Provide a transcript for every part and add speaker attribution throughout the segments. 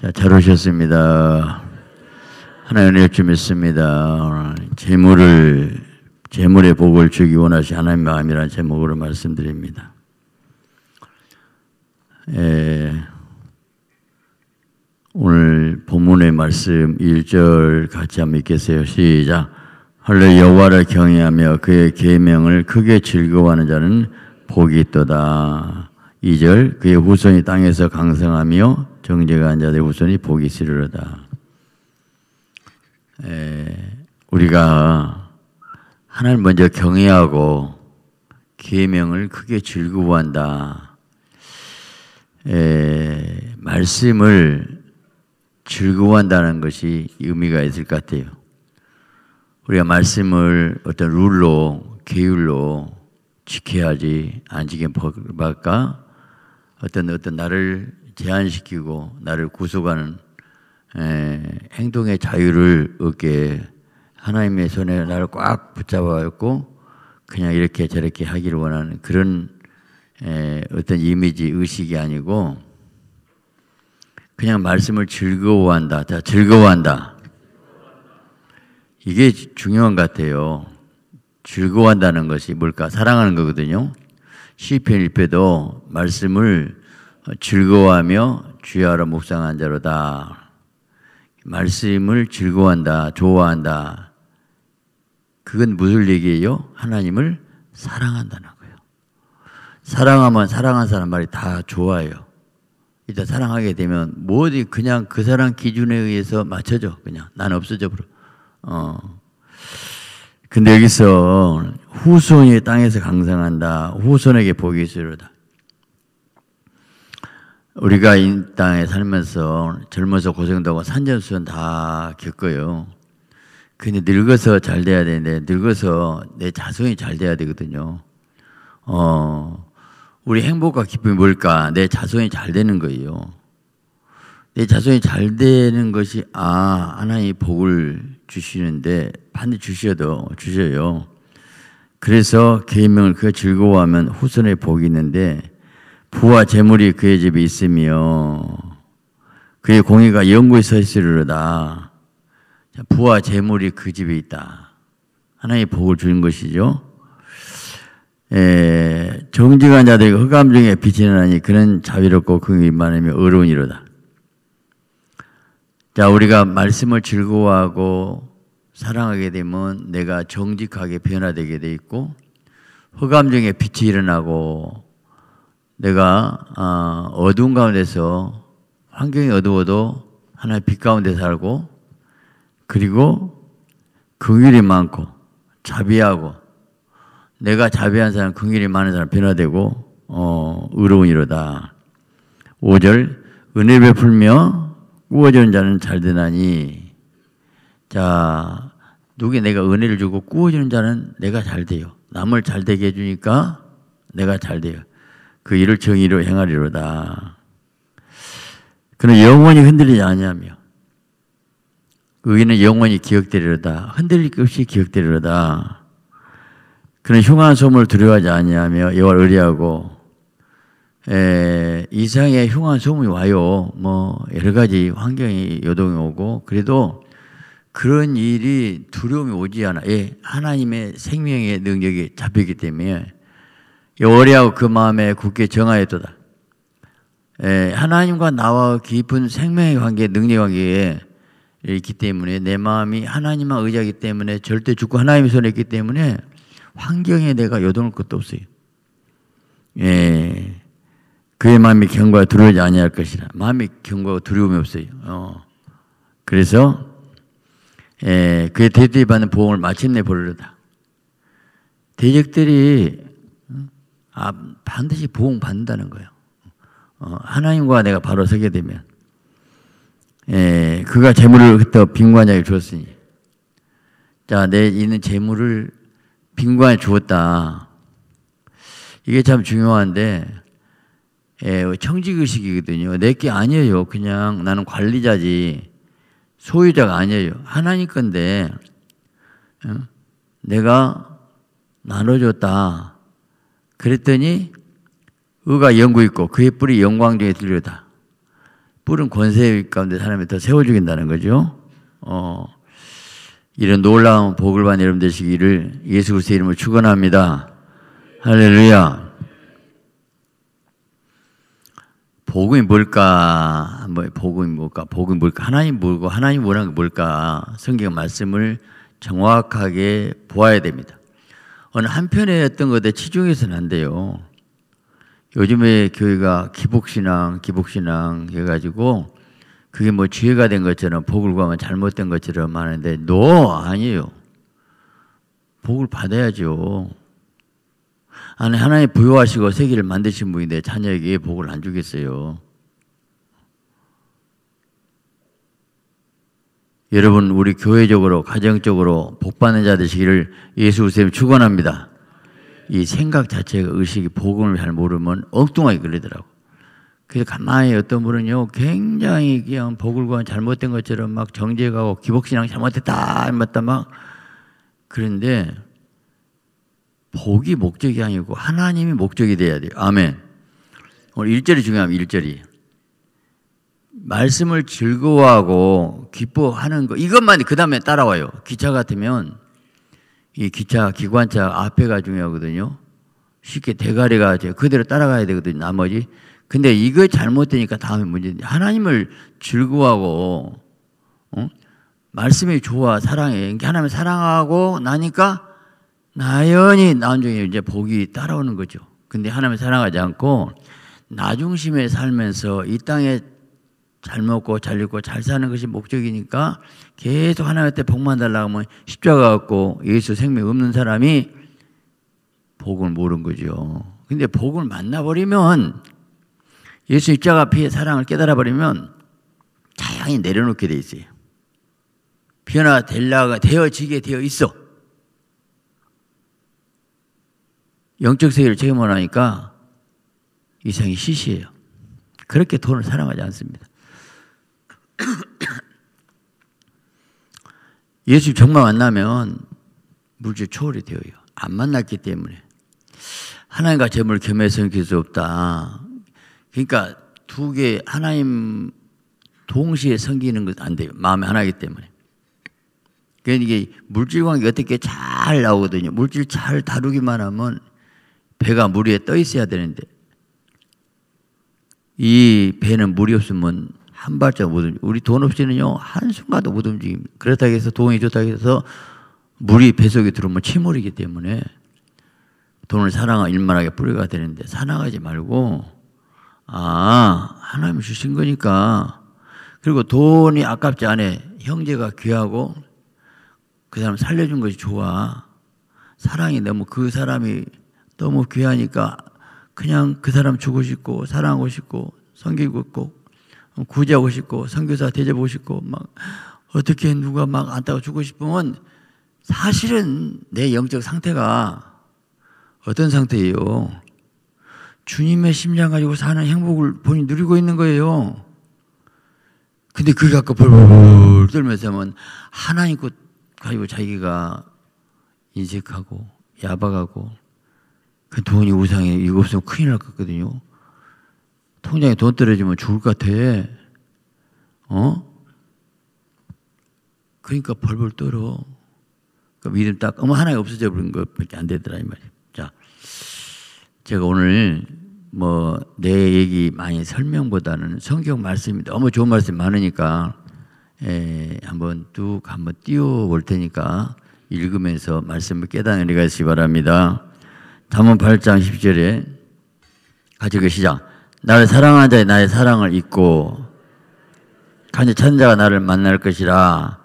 Speaker 1: 자, 잘 오셨습니다. 하나님의 좀 있습니다. 재물을, 재물의 복을 주기 원하시 하나님 마음이라는 제목으로 말씀드립니다. 에, 예, 오늘 본문의 말씀 1절 같이 한번 읽겠어요. 시작. 할례 여와를 경외하며 그의 계명을 크게 즐거워하는 자는 복이 있도다. 2절 그의 후손이 땅에서 강성하며 정죄가 앉아되 우선이 복이 있으리로다. 에, 우리가 하나님 먼저 경외하고 계명을 크게 즐거워한다. 에, 말씀을 즐거워한다는 것이 의미가 있을 것 같아요. 우리가 말씀을 어떤 룰로 계율로 지켜야지 안 지켜 볼까 어떤 어떤 나를 제한시키고 나를 구속하는 에, 행동의 자유를 얻게 하나님의 손에 나를 꽉 붙잡아갖고 그냥 이렇게 저렇게 하기를 원하는 그런 에, 어떤 이미지 의식이 아니고 그냥 말씀을 즐거워한다. 자, 즐거워한다. 이게 중요한 것 같아요. 즐거워한다는 것이 뭘까? 사랑하는 거거든요. 시편 1패도 말씀을 즐거워하며 주야로 묵상한 자로다. 말씀을 즐거워한다, 좋아한다. 그건 무슨 얘기예요? 하나님을 사랑한다는 거예요. 사랑하면 사랑한 사람 말이 다 좋아요. 일단 사랑하게 되면 뭐든 그냥 그 사람 기준에 의해서 맞춰져. 그냥 난 없어져 버려. 어. 근데 여기서 후손이 땅에서 강성한다. 후손에게 복이 있으리다. 우리가 이 땅에 살면서 젊어서 고생도 하고 산전수전 다 겪어요. 근데 늙어서 잘 돼야 되는데 늙어서 내 자손이 잘 돼야 되거든요. 어, 우리 행복과 기쁨이 뭘까? 내 자손이 잘 되는 거예요. 내 자손이 잘 되는 것이 아 하나님 복을 주시는데 반드시 주셔도 주셔요. 그래서 계명을 그 즐거워하면 후손의 복이 있는데 부와 재물이 그의 집에 있으며 그의 공의가 영구에 서 있으리로다. 부와 재물이 그 집에 있다. 하나의 복을 주는 것이죠. 에, 예, 정직한 자들이 흑암 중에 빛이 나니 그는 자비롭고 긍이 많으며 어려운이로다. 자, 우리가 말씀을 즐거워하고 사랑하게 되면 내가 정직하게 변화되게 돼 있고 흑암 중에 빛이 일어나고 내가 아, 어두운 가운데서 환경이 어두워도 하나의 빛 가운데 살고 그리고 긍휼이 많고 자비하고 내가 자비한 사람 긍휼이 많은 사람 변화되고 어, 의로운 이로다. 5절 은혜 베풀며 꾸어지는 자는 잘되나니 자 누게 내가 은혜를 주고 꾸어지는 자는 내가 잘 돼요. 남을 잘 되게 해주니까 내가 잘 돼요. 그 일을 정의로 행하리로다. 그는 영원히 흔들리지 아니며 의인은 영원히 기억되리로다. 흔들릴 것 없이 기억되리로다. 그는 흉한 소문을 두려워하지 아니며여와를 의뢰하고 에, 이상의 흉한 소문이 와요. 뭐 여러 가지 환경이 요동이 오고 그래도 그런 일이 두려움이 오지 않아. 예, 하나님의 생명의 능력이 잡혔기 때문에 요리하고 그 마음에 굳게 정하였도다. 예, 하나님과 나와 깊은 생명의 관계, 능력 관계에 있기 때문에 내 마음이 하나님만 의지하기 때문에 절대 죽고 하나님의 손에 있기 때문에 환경에 내가 요동할 것도 없어요. 예. 그의 마음이 경과 두려우지 아니할 것이라. 마음이 경과 두려움이 없어요. 어. 그래서 예, 그의 대대받는 보험을 마침내 보려다. 대적들이 아, 반드시 보응받는다는 거예요. 어, 하나님과 내가 바로 서게 되면. 예, 그가 재물을 그때 빈관에게 주었으니. 자, 내 있는 재물을 빈관에 주었다. 이게 참 중요한데, 예, 청지의식이거든요. 내 게 아니에요. 그냥 나는 관리자지. 소유자가 아니에요. 하나님 건데, 예? 내가 나눠줬다. 그랬더니 의가 영구 있고 그의 뿔이 영광 중에 들려다. 뿔은 권세 가운데 사람이 더 세워 죽인다는 거죠. 어, 이런 놀라운 복을 받는 여러분 되시기를 예수 그리스도의 이름으로 축원합니다. 할렐루야. 복음이 뭘까? 한 뭐, 복음이 뭘까? 복음이 뭘까? 하나님 뭘고 하나님 원하는 게 뭘까? 성경 말씀을 정확하게 보아야 됩니다. 어느 한편에 했던 것에 치중해서는 안 돼요. 요즘에 교회가 기복신앙, 기복신앙 해가지고 그게 뭐 죄가 된 것처럼 복을 구하면 잘못된 것처럼 하는데 노 아니에요. 복을 받아야죠. 아니 하나님 부여하시고 세계를 만드신 분인데 자녀에게 복을 안 주겠어요. 여러분 우리 교회적으로 가정적으로 복받는 자 되시기를 예수 그리스도 축원합니다. 이 생각 자체가 의식이 복음을 잘 모르면 엉뚱하게 그러더라고. 그래서 가만히 어떤 분은요 굉장히 그냥 복을 구한 잘못된 것처럼 막 정죄가고 기복신앙 잘못했다 맞다 막 그런데 복이 목적이 아니고 하나님이 목적이 돼야 돼요. 아멘. 오늘 일절이 중요합니다. 일절이 말씀을 즐거워하고 기뻐하는 거 이것만이 그 다음에 따라와요. 기차 같으면 이 기차 기관차 앞에가 중요하거든요. 쉽게 대가리가 그대로 따라가야 되거든요. 나머지 근데 이거 잘못되니까 다음에 문제인데 하나님을 즐거워하고 어? 말씀이 좋아 사랑해 하나님을 사랑하고 나니까 나연히 나중에 이제 복이 따라오는 거죠. 근데 하나님을 사랑하지 않고 나중심에 살면서 이 땅에 잘 먹고 잘 입고 잘 사는 것이 목적이니까 계속 하나님한테 복만 달라고 하면 십자가 갖고 예수 생명 없는 사람이 복을 모르는 거죠. 근데 복을 만나버리면 예수 십자가 피해 사랑을 깨달아버리면 자연히 내려놓게 돼 있어요. 변화될라가 되어지게 되어 있어. 영적 세계를 체험하니까 이상이 시시해요. 그렇게 돈을 사랑하지 않습니다. 예수 정말 만나면 물질 초월이 되어요. 안 만났기 때문에. 하나님과 재물 겸해서는 길수 없다. 그러니까 두 개, 하나님 동시에 섬기는 것 안 돼요. 마음이 하나이기 때문에. 그러니까 이게 물질 관계 어떻게 잘 나오거든요. 물질 잘 다루기만 하면 배가 물 위에 떠 있어야 되는데 이 배는 물이 없으면 한 발짝 못 움직입니다. 우리 돈 없이는요, 한순간도 못 움직입니다. 그렇다고 해서 도움이 좋다고 해서 물이 배속에 들어오면 침몰이기 때문에 돈을 사랑하 일만하게 뿌려가 되는데 사랑하지 말고 아 하나님 주신 거니까 그리고 돈이 아깝지 않아 형제가 귀하고 그 사람 살려준 것이 좋아 사랑이 너무 그 사람이 너무 귀하니까 그냥 그 사람 주고 싶고 사랑하고 싶고 섬기고 싶고 구제하고 싶고 선교사 대접하고 싶고 막 어떻게 누가 막 안다고 주고 싶으면 사실은 내 영적 상태가 어떤 상태예요? 주님의 심장 가지고 사는 행복을 본인 누리고 있는 거예요. 근데 그게 갖고 벌벌 떨면서 하면 하나님 것 가지고 자기가 인색하고 야박하고 그 돈이 우상에 이거 없으면 큰일 날것같거든요 통장에 돈 떨어지면 죽을 것 같아. 어? 그러니까 벌벌 떨어. 그 믿음 딱, 어머, 하나가 없어져 버린 것밖에 안 되더라, 이 말이야. 자, 제가 오늘 뭐, 내 얘기 많이 설명보다는 성경 말씀입니다. 좋은 말씀 많으니까, 에, 예, 한번 뚝, 한번 띄워볼 테니까, 읽으면서 말씀을 깨달으리가 있기 바랍니다. 잠언 8장 10절에 가지고 시작. 나를 사랑하는 자의 나의 사랑을 잊고 간이 천자가 나를 만날 것이라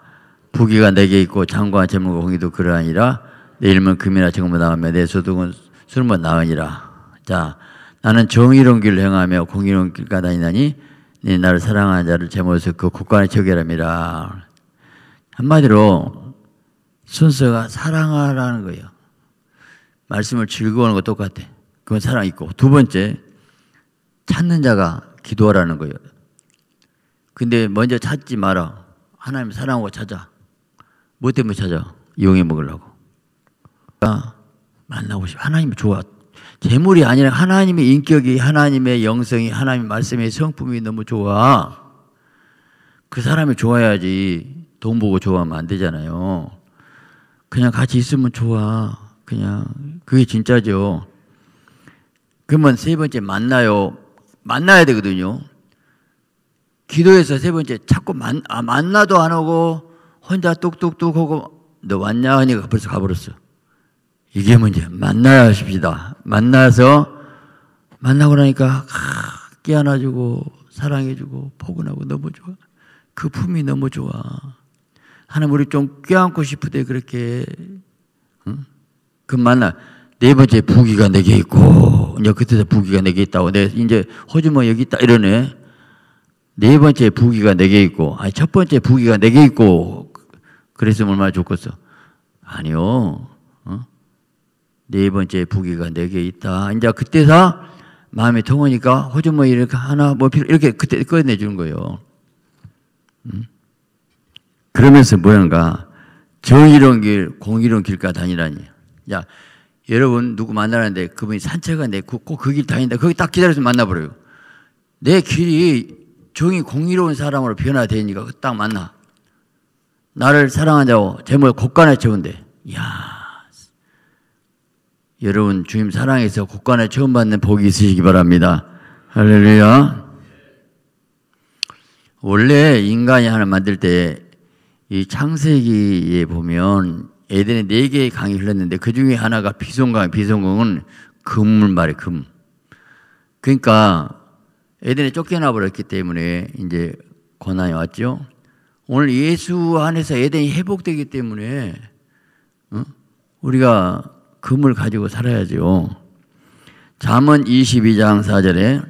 Speaker 1: 부귀가 내게 있고 장과 재물과 공의도 그러하니라 내이름은 금이나 정부 나가며 내 소득은 술만 나으니라 자 나는 정의로운 길을 행하며 공의로운 길 가다니나니 네 나를 사랑하는 자를 제모해서 그 국간에 적이라이라 한마디로 순서가 사랑하라는 거예요 말씀을 즐거워하는 거 똑같아 그건 사랑 있고 두 번째 찾는 자가 기도하라는 거예요. 근데 먼저 찾지 마라. 하나님 사랑하고 찾아. 뭐 때문에 찾아? 이용해 먹으려고. 아, 만나고 싶어. 하나님 좋아. 재물이 아니라 하나님의 인격이, 하나님의 영성이, 하나님의 말씀의 성품이 너무 좋아. 그 사람이 좋아야지 돈 보고 좋아하면 안 되잖아요. 그냥 같이 있으면 좋아. 그냥 그게 진짜죠. 그러면 세 번째 만나요. 만나야 되거든요. 기도해서 세 번째 자꾸 만, 아, 만나도 안 오고 혼자 뚝뚝뚝 하고 너 왔냐 하니까 벌써 가버렸어. 이게 문제. 만나야 하십시다. 만나서 만나고 나니까 아, 깨 끼안아주고 사랑해주고 포근하고 너무 좋아. 그 품이 너무 좋아. 하나님 우리 좀 껴안고 싶으되 그렇게 응? 그 만나 네 번째 부기가 내게 있고 이제 그때서 부기가 내게 있다고 내 이제 호주머 여기 있다 이러네. 네 번째 부기가 내게 있고 아니 첫 번째 부기가 내게 있고 그랬으면 얼마나 좋겠어. 아니요. 어? 네 번째 부기가 내게 있다. 이제 그때서 마음이 통하니까 호주머 이렇게 하나 뭐 필요 이렇게 그때 꺼내 주는 거예요. 음? 그러면서 뭐냐가 정의로운 길, 공의로운 길가 다니라니. 야, 여러분 누구 만나는데 그분이 산책하는데 꼭그 그 길 다닌다. 거기 딱 기다려서 만나버려요. 내 길이 정이 공의로운 사람으로 변화되니까 그 딱 만나. 나를 사랑하자고 제목을 곳간에 채운대. 이야. 여러분 주님 사랑에서 곳간에 처음 받는 복이 있으시기 바랍니다. 할렐루야. 원래 인간이 하나 만들 때 이 창세기에 보면 에덴에 네 개의 강이 흘렀는데 그 중에 하나가 비송강, 비송강은 금물 말이 금. 그러니까 에덴에 쫓겨나 버렸기 때문에 이제 고난이 왔죠. 오늘 예수 안에서 에덴이 회복되기 때문에 어? 우리가 금을 가지고 살아야죠. 잠언 22장 4절에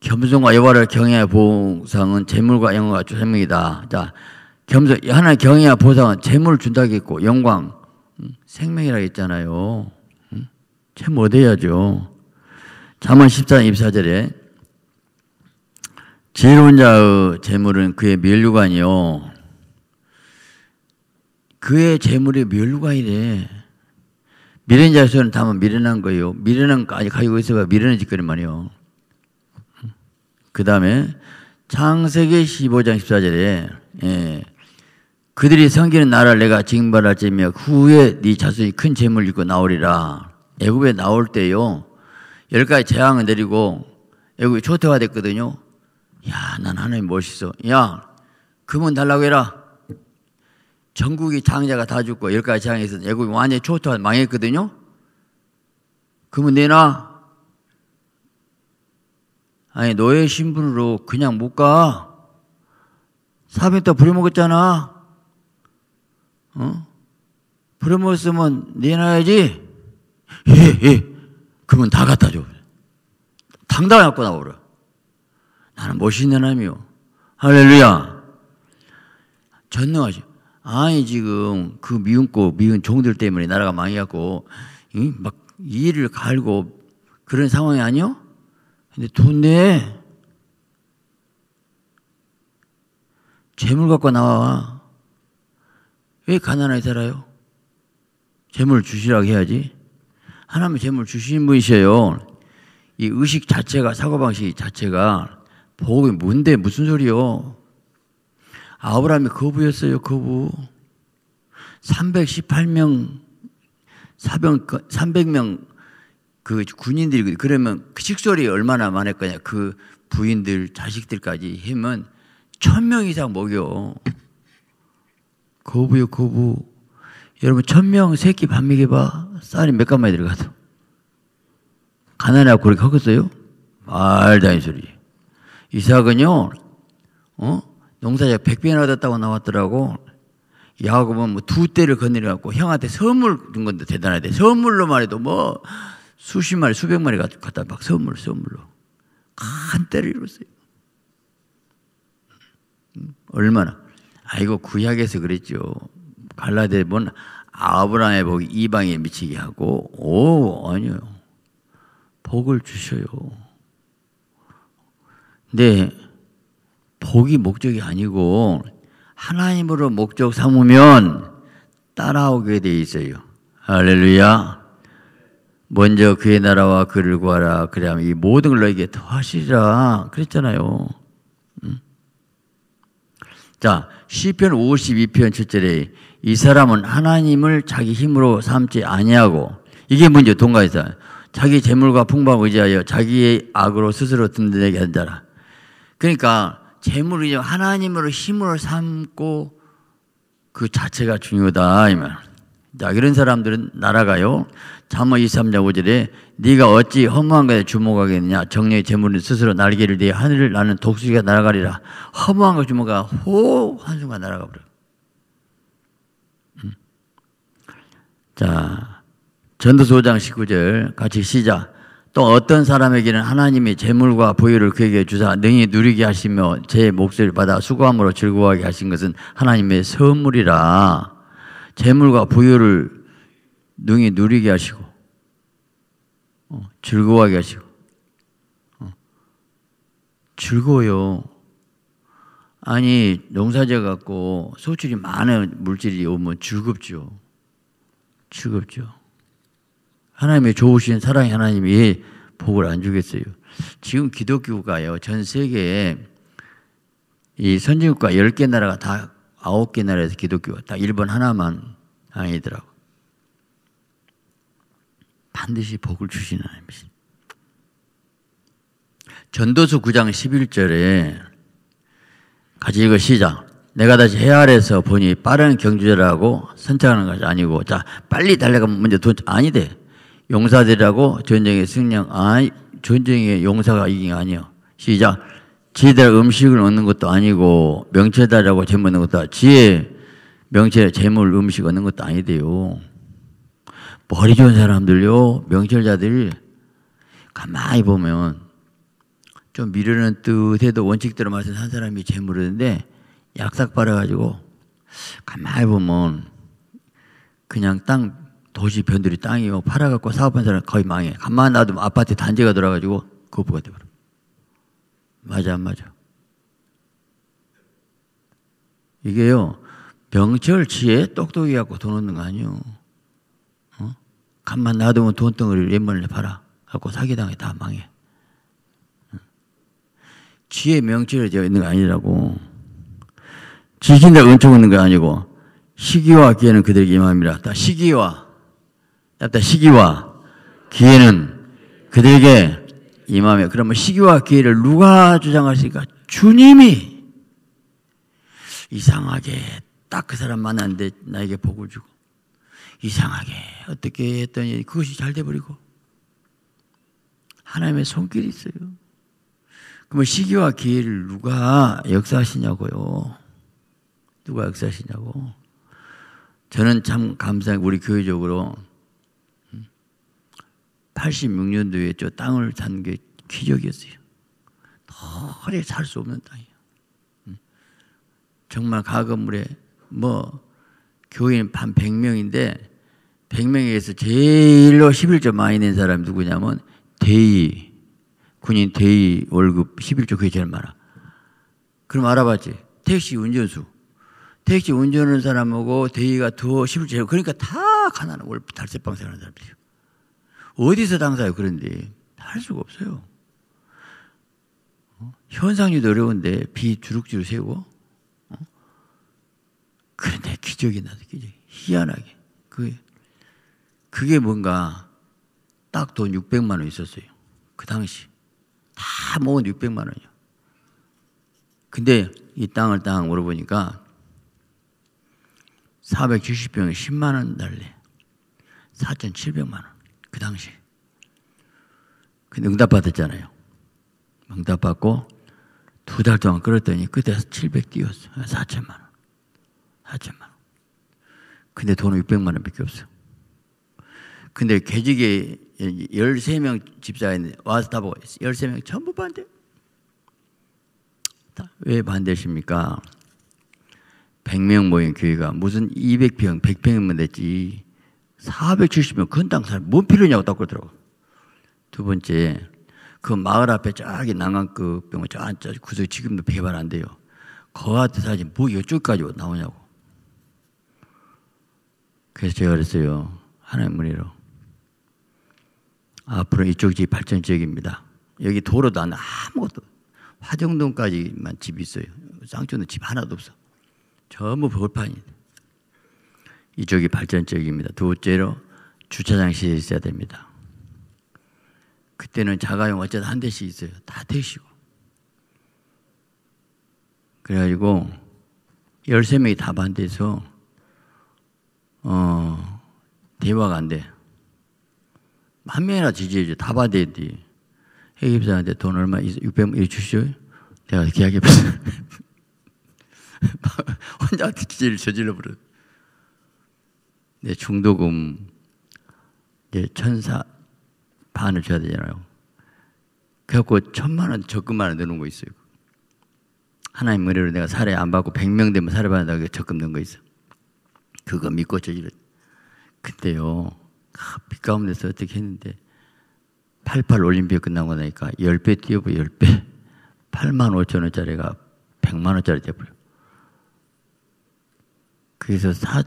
Speaker 1: 겸손과 여와를 경외하 보상은 재물과 영화가 주생명이다. 자, 겸손, 하나의 경의와 보상은 재물 준다겠고, 영광, 생명이라 했잖아요. 채무 얻어야죠. 자만 14장 24절에 재론자의 재물은 그의 멸류관이요. 그의 재물이 멸류관이래. 미련 자에서는 다만 미련한 거예요. 미련한 아직 가지고 있어봐 미련한 짓거리 말이요. 그 다음에 창세기 15장 14절에 예, 그들이 섬기는 나라를 내가 징발할지며 후에 네 자손이 큰 재물을 입고 나오리라. 애굽에 나올 때요. 열 가지 재앙을 내리고 애굽이 초태화 됐거든요. 야, 난 하나님 멋있어. 야, 그은 달라고 해라. 전국이 장자가 다 죽고 열 가지 재앙이 있었는데 애굽이 완전히 초토화 망했거든요. 그은 내놔. 아니, 너의 신분으로 그냥 못 가. 사백다 부려먹었잖아. 어? 부려먹었으면 내놔야지. 예, 예. 그러면 다 갖다 줘. 당당 갖고 나오라. 나는 멋있는 사이요 할렐루야. 전능하시. 아니, 지금 그 미운 고 미운 종들 때문에 나라가 망해갖고, 막 일을 갈고 그런 상황이 아니요? 근데 돈 내. 재물 갖고 나와. 왜 가난하게 살아요? 재물 주시라고 해야지. 하나님 재물 주신 분이셔요. 이 의식 자체가 사고방식 자체가 복이 뭔데 무슨 소리요? 아브라함이 거부였어요 거부. 318명 사병 300명 그 군인들이 그러면 그 식솔이 얼마나 많을 거냐 그 부인들 자식들까지 힘은 천명 이상 먹여. 거부요, 거부. 여러분, 천 명 새끼 밥먹여봐 쌀이 몇 가마에 들어가도. 가난해하고 그렇게 하겠어요? 말도 안 소리. 이삭은요, 어? 농사자 100배나 얻었다고 나왔더라고. 야곱은 뭐두 대를 건네려갖고 형한테 선물 준 건데 대단하대. 선물로 말해도 뭐 수십 마리, 수백 마리 갖다 막 선물, 선물로. 한 대를 이뤘어요. 음, 얼마나? 아, 이고 구약에서 그랬죠. 갈라데본 아브라함의 복이 이방에 미치게 하고, 오, 아니요. 복을 주셔요. 근데 복이 목적이 아니고 하나님으로 목적 삼으면 따라오게 돼 있어요. 할렐루야. 먼저 그의 나라와 그를 구하라. 그래야 이 모든 걸 너에게 더하시라. 그랬잖아요. 자, 시편 52편 7절에 이 사람은 하나님을 자기 힘으로 삼지 아니하고 이게 문제 동가에서 자기 재물과 풍방 부 의지하여 자기의 악으로 스스로 든든하게 한다라. 그러니까 재물을 하나님으로 힘을 삼고 그 자체가 중요하다 이 말. 자, 이런 사람들은 날아가요. 잠언 23장 5절에 네가 어찌 허무한 것에 주목하겠느냐. 정령의 재물은 스스로 날개를 내 하늘을 나는 독수리가 날아가리라. 허무한 것 주목하 호 한순간 날아가 버려. 음. 자, 전도서 5장 19절 같이 시작. 또 어떤 사람에게는 하나님이 재물과 부유를 그에게 주사 능히 누리게 하시며 제 목소리를 받아 수고함으로 즐거워하게 하신 것은 하나님의 선물이라. 재물과 부유를 능히 누리게 하시고 어, 즐거워하게 하시고 어, 즐거워요. 아니 농사재 갖고 소출이 많은 물질이 오면 즐겁죠. 즐겁죠. 하나님의 좋으신 사랑의 하나님이 복을 안 주겠어요. 지금 기독교가요 전 세계에 이선진국과 10개 나라가 다 아홉 개 나라에서 기독교가 딱 일본 하나만 아니더라고. 반드시 복을 주시는 하나님이시 전도서 9장 11절에 같이 읽어 시작. 내가 다시 해 아래서 보니 빠른 경주라고 선택하는 것이 아니고 자 빨리 달려가면 먼저 돈 아니대. 용사들이라고 전쟁의 승령 아 전쟁의 용사가 이긴 게 아니요. 시작. 지혜달 음식을 얻는 것도 아니고 명체다라고 재물 얻는 것도 아니고 지혜, 명체, 재물, 음식 얻는 것도 아니대요. 머리 좋은 사람들요, 명철자들 가만히 보면 좀 미련한 뜻에도 원칙대로 말씀 한 사람이 재물이는데 약삭 빨아가지고 가만히 보면 그냥 땅 도시 변들이 땅이요 팔아갖고 사업한 사람 거의 망해. 가만 놔두면 아파트 단지가 들어가지고 그것보가 돼버려. 맞아 안 맞아? 이게요 병철치에 똑똑히 갖고 돈 얻는 거 아니요. 어? 간만 놔두면 돈덩어리를 웬만해 팔아 갖고 사기당해 다 망해. 지혜 명철에 되어 있는 거 아니라고. 지신다 은총 있는 거 아니고 시기와 기회는 그들에게 임함이라. 다 시기와, 다 시기와 기회는 그들에게 임하며 그러면 시기와 기회를 누가 주장하실까? 주님이 이상하게 딱 그 사람 만났는데 나에게 복을 주고 이상하게 어떻게 했더니 그것이 잘 돼버리고 하나님의 손길이 있어요. 그러면 시기와 기회를 누가 역사하시냐고요? 누가 역사하시냐고? 저는 참 감사해 요 우리 교회적으로 86년도에 저 땅을 산게 기적이었어요. 도저히 살수 없는 땅이에요. 음. 정말 가건물에 뭐 교인 반 100명인데 100명에서 제일로 11조 많이 낸 사람이 누구냐면 대의 군인 대의 월급 11조 그게 제일 많아. 그럼 알아봤지. 택시 운전수. 택시 운전하는 사람하고 대의가 더 11조. 그러니까 다 가난한 월달세방 생활하는 사람들이에요. 어디서 당사요 그런데 할 수가 없어요. 어? 현상률 어려운데 비 주룩주룩 세우고 어? 그런데 기적이 나서 기적 희한하게 그 그게 뭔가 딱 돈 600만 원 있었어요. 그 당시 다 모은 600만 원이요. 근데 이 땅을 딱 물어보니까 470평에 10만 원 달래. 4,700만 원. 그 당시. 근데 응답받았잖아요. 응답받고 두 달 동안 끌었더니 그때서 700 띄웠어. 4천만 원. 4천만 원. 근데 돈은 600만 원밖에 없어. 근데 개직에 13명 집사인 와서 다 보고 13명 전부 반대. 왜 반대십니까? 100명 모인 교회가 무슨 200평, 100평이면 됐지. 470명 건당 사람 이뭔 필요냐고 딱 그러더라고. 두 번째 그 마을 앞에 저기 난간급 병원 저 안짜 구석 지금도 배발 안 돼요. 거하트 그 사진 뭐 이쪽까지 나오냐고. 그래서 제가 그랬어요. 하나님 문의로 앞으로 이쪽 집이 발전 지역입니다. 여기 도로도 안 아무것도 화정동까지만 집이 있어요. 쌍촌은 집 하나도 없어. 전부 벌판이 이쪽이 발전적입니다. 두째로 번 주차장 실에 있어야 됩니다. 그때는 자가용 어쩌다 한 대씩 있어요. 다 대시고. 그래가지고 13명이 다 반대해서 어, 대화가 안 돼. 한 명이나 지지해줘. 다 반대했지. 해계사한테돈 얼마, 600만 주시오? 내가 계약해봤어. 혼자 지지를 저질러버렸어. 이 중도금 이제 천사 반을 줘야 되잖아요. 그래갖고 천만 원 적금만 안 넣는 거 있어요. 하나님 머리로 내가 살해 안 받고 백 명 되면 살해 받는다고 적금 넣은 거 있어. 그거 믿고 저지를. 근데요, 아, 빛 가운데서 어떻게 했는데, 88 올림픽 끝나고 나니까 10배 뛰어보 10배. 8만 5천 원짜리가 100만 원짜리 되버려 그래서 4,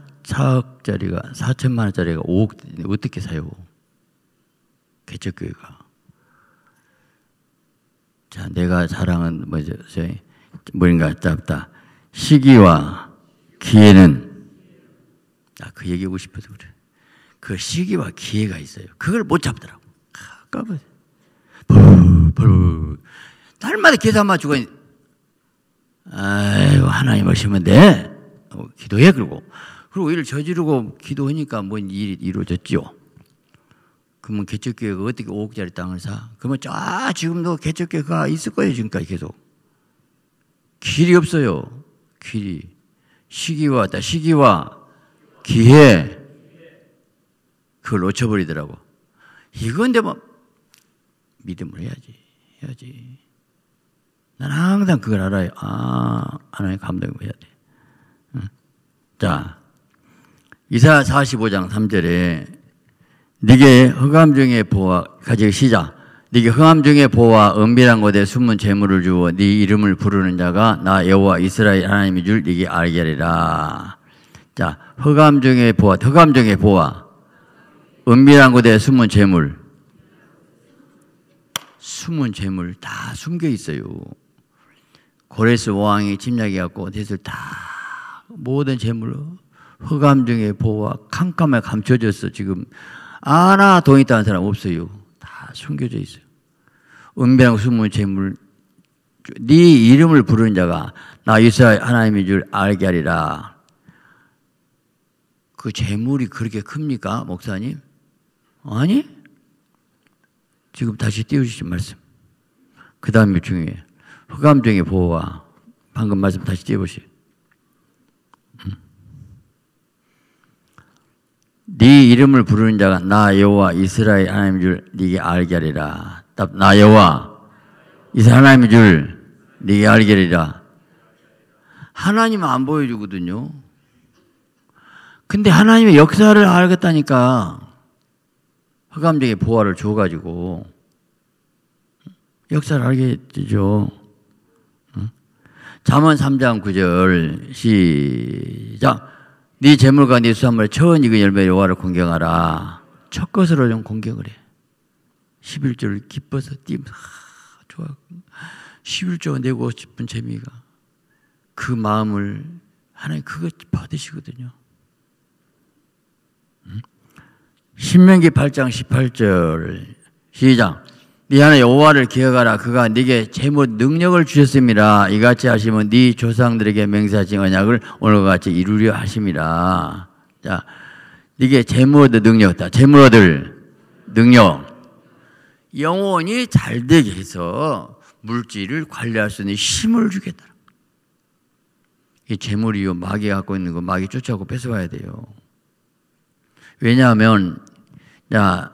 Speaker 1: 억짜리가 4천만 원짜리가 5억 어떻게 사요? 개척교회가 자 내가 자랑은 뭐죠? 뭐인가 짧다 시기와 기회는 아그 얘기하고 싶어서 그래 그 시기와 기회가 있어요 그걸 못 잡더라고 까봐 벌벌 날마다 계산 만주고 아이고 하나님 오시면 돼 어, 기도해 그러고 그리고 일을 저지르고 기도하니까 뭔 일이 이루어졌지요. 그러면 개척교회가 어떻게 5억짜리 땅을 사? 그러면 쫙 지금도 개척교회가 있을 거예요 지금까지 계속. 길이 없어요. 길이 시기와 다 시기와 기회 그걸 놓쳐버리더라고. 이건데 뭐 믿음을 해야지 해야지. 난 항상 그걸 알아요. 아 하나님 감동을 해야 돼. 자, 이사 45장 3절에 네게 흑암 중에 보아 가지고 시작. 네게 흑암 중에 보아 은밀한 곳에 숨은 재물을 주어 네 이름을 부르는 자가 나 여호와 이스라엘 하나님이 줄 네게 알게 하리라. 자, 흑암 중에 보아 허감 중에 보아 은밀한 곳에 숨은 재물 숨은 재물 다 숨겨 있어요. 고레스 왕이 침략해 갖고 대술 다 모든 재물 허감 중에 보호와 캄캄에 감춰져서 지금 아나 돈 있다는 사람 없어요. 다 숨겨져 있어요. 은배랑 숨은 재물 네 이름을 부르는 자가 나 이스라엘 하나님인 줄 알게 하리라. 그 재물이 그렇게 큽니까, 목사님? 아니? 지금 다시 띄워주신 말씀. 그 다음에 중에 허감 정의 보호와 방금 말씀 다시 띄워보시 네 이름을 부르는 자가 나 여호와 이스라엘 하나님 줄 네게 알게 하리라. 나 여호와 이스라엘 하나님 줄 네게 알게 하리라. 하나님 안 보여주거든요. 근데 하나님의 역사를 알겠다니까 흑감적인 보화를 줘가지고 역사를 알게 되죠. 자만 3장 9절 시작. 네 재물과 네 수산물 처은 이은 열매 여호와를 공경하라. 첫 것으로 좀 공경을 해. 11조를 기뻐서 뛰면 아, 좋아. 11조 내고 싶은 재미가 그 마음을 하나님 그것 받으시거든요. 신명기 8장 18절 시작. 미안해 여호와를 기억하라 그가 네게 재무 능력을 주셨습니다. 이같이 하시면 네 조상들에게 맹세하신 언약을 오늘과 같이 이루려 하심이라. 자, 네게 재무 능력이다. 재무 얻을 능력. 영혼이 잘 되게 해서 물질을 관리할 수 있는 힘을 주겠다. 이 재물이요. 마귀 갖고 있는 거 마귀 쫓아가고뺏어가야 돼요. 왜냐하면, 자,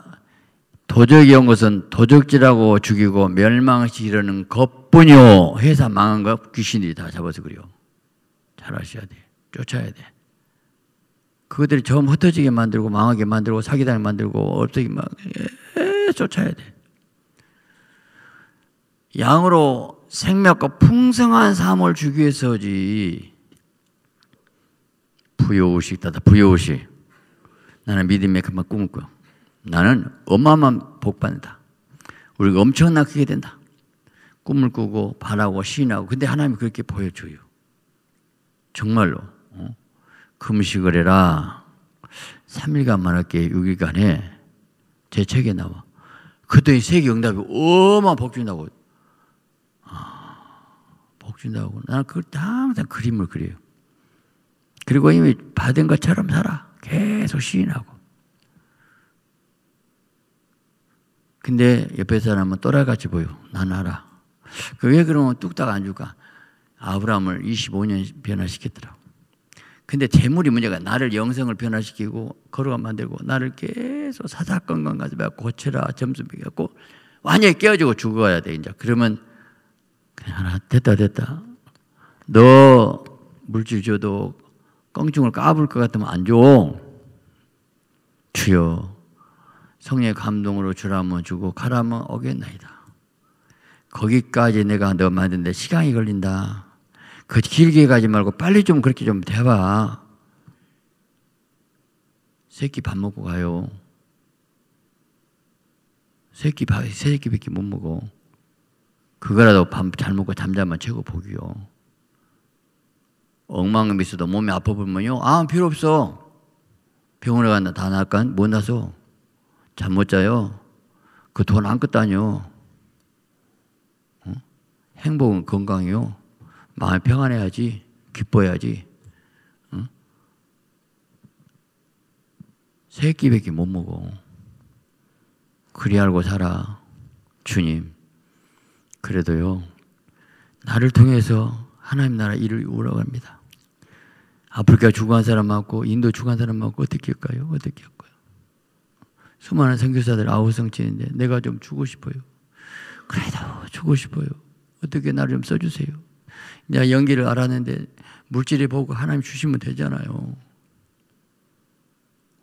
Speaker 1: 도적이 온 것은 도적질하고 죽이고 멸망시키려는 것뿐이요. 회사 망한 것귀신이다 잡아서 그래요. 잘하셔야 돼. 쫓아야 돼. 그것들이 점 흩어지게 만들고 망하게 만들고 사기당을 만들고 없애게 막 예, 쫓아야 돼. 양으로 생명과 풍성한 삶을 주기 위해서지. 부여우식 다다 부여우식 나는 믿음의 그만 꿈을 꿔. 나는 엄마만 복 받는다. 우리가 엄청나 크게 된다. 꿈을 꾸고 바라고 시하고 근데 하나님이 그렇게 보여줘요. 정말로 어? 금식을 해라. 3일간 말할게 6일간에 제 책에 나와. 그때 세계 응답이 어마 복준다고. 아, 복준다고. 나는 그걸 항상 그림을 그려요. 그리고 이미 받은 것처럼 살아. 계속 시하고 근데 옆에 사람은 또라이같이 보여. 난 알아. 그왜 그러면 뚝딱 안 줄까? 아브라함을 25년 변화시켰더라. 근데 재물이 문제가 나를 영성을 변화시키고 걸어가 만들고 나를 계속 사사건건 가지고 고쳐라 점수 매겼고 완전히 깨어지고 죽어야 돼 이제 그러면 그냥 하나 아, 됐다 됐다 너 물질 줘도 껑충을 까불 것 같으면 안 줘. 주여 성의 감동으로 주라면 주고 가라면 어겠나이다. 거기까지 내가 너 만드는데 시간이 걸린다. 그 길게 가지 말고 빨리 좀 그렇게 좀 대봐. 새끼 밥 먹고 가요. 새끼 밥, 새끼밖에 못 먹어. 그거라도 밥 잘 먹고 잠자면 최고 복이요. 엉망이 있어도 몸이 아파 보면요. 아, 필요 없어. 병원에 간다. 다 나간, 못 나서. 잠못 자요. 그 돈 안 끝다뇨. 어? 행복은 건강이요. 마음이 평안해야지. 기뻐야지. 해 어? 세 끼밖에 못 먹어. 그리 알고 살아. 주님. 그래도요. 나를 통해서 하나님 나라 일을 오라고 합니다. 아프리카 죽은 사람 맞고 인도 죽은 사람 맞고 어떻게 할까요? 어떻게 할까요? 수많은 선교사들 아우 성치인데 내가 좀 주고 싶어요. 그래도 주고 싶어요. 어떻게 나를 좀 써주세요. 내가 연기를 알았는데 물질이 보고 하나님 주시면 되잖아요.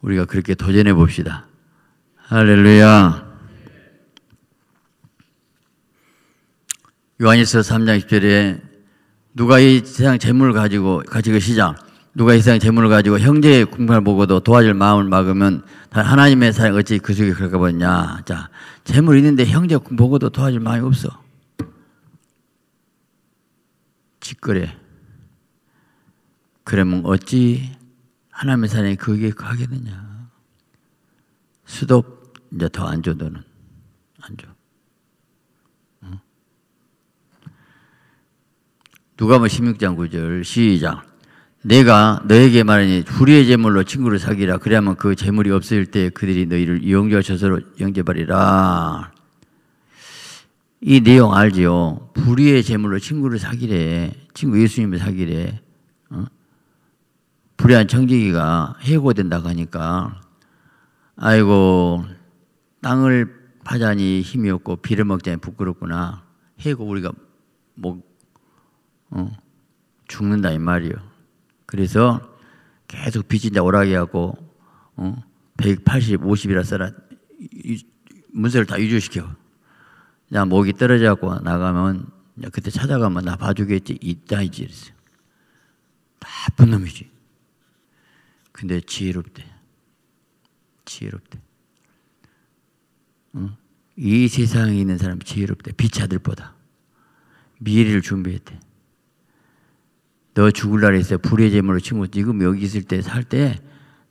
Speaker 1: 우리가 그렇게 도전해 봅시다. 할렐루야. 요한일서 3장 10절에 누가 이 세상 재물을 가지고 가지고 시작 누가 이상 재물을 가지고 형제의 궁금을 보고도 도와줄 마음을 막으면 하나님의 사랑 어찌 그 속에 그럴까 보냐. 자, 재물 있는데 형제 보고도 도와줄 마음이 없어. 직거래. 그러면 어찌 하나님의 사랑이 그게 가게 되냐. 수도 이제 더안 줘, 너는. 안 줘. 누가 뭐 16장 9절 시작. 내가 너에게 말하니 후리의 제물로 친구를 사귀라 그래야만 그 제물이 없을 때 그들이 너희를 영접하셔서 영접하리라 이 내용 알지요? 불의의 제물로 친구를 사귀래 친구 예수님을 사귀래 어? 불의한 청지기가 해고된다고 하니까 아이고 땅을 파자니 힘이 없고 비를 먹자니 부끄럽구나 해고 우리가 뭐 어? 죽는다 이 말이요 그래서 계속 빚이 이제 오락이하고 어? 180, 50이라 써라 문서를 다 유조시켜. 나 목이 떨어져갖고 나가면 그때 찾아가면 나 봐주겠지 있다이지 이랬어요. 나쁜 놈이지. 근데 지혜롭대. 지혜롭대. 어? 이 세상에 있는 사람 이 지혜롭대. 비아들 보다 미래를 준비했대. 너 죽을 날에 있어 불의 제물로 친구 지금 여기 있을 때 살 때